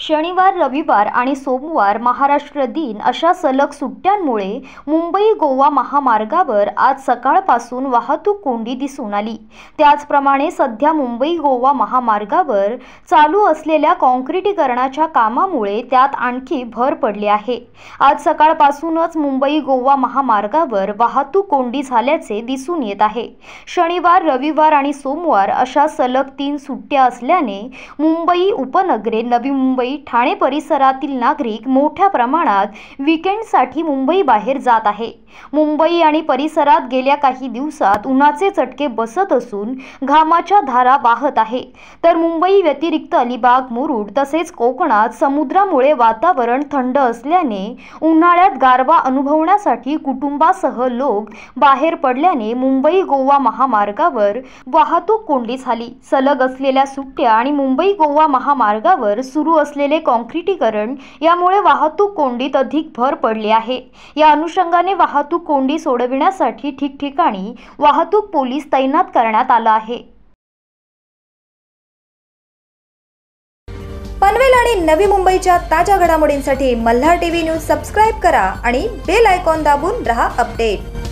शनिवार रविवार आणि सोमवार महाराष्ट्र दिन अशा सलग सुट्ट्यांमुळे मुंबई गोवा महामार्गावर आज सकाळपासून वाहतूक कोंडी दिसून आली त्याचप्रमाणे सध्या मुंबई गोवा महामार्गावर चालू असलेल्या कॉन्क्रिटीकरणाच्या कामामुळे त्यात आणखी भर पडली आहे आज सकाळपासूनच मुंबई गोवा महामार्गावर वाहतूक कोंडी झाल्याचे दिसून येत आहे शनिवार रविवार आणि सोमवार अशा सलग तीन सुट्ट्या असल्याने मुंबई उपनगरे नवी मुंबई ठाणे परिसरातील नागरिक मोठ्या प्रमाणात विकेंडसाठी बाहेर जात आहे मुंबई आणि परिसरात गेल्या काही दिवसात उन्हाचे चटके बसत असून घामाच्या धारा वाहत आहे तर मुंबई व्यतिरिक्त अलिबाग मुरुड तसेच कोकणात समुद्रामुळे वातावरण थंड असल्याने उन्हाळ्यात गारवा अनुभवण्यासाठी कुटुंबासह लोक बाहेर पडल्याने मुंबई गोवा महामार्गावर वाहतूक कोंडी झाली सलग असलेल्या सुट्ट्या आणि मुंबई गोवा महामार्गावर सुरू असलेल्या असलेले कॉन्क्रिटीकरण यामुळे वाहतूक कोंडीत अधिक भर पडली आहे या अनुषंगाने वाहतूक कोंडी सोडविण्यासाठी ठिकठिकाणी वाहतूक पोलीस तैनात करण्यात आला आहे पनवेल आणि नवी मुंबईच्या ताज्या घडामोडींसाठी मल्हार टीव्ही न्यूज सबस्क्राईब करा आणि बेल आयकॉन दाबून रहा अपडेट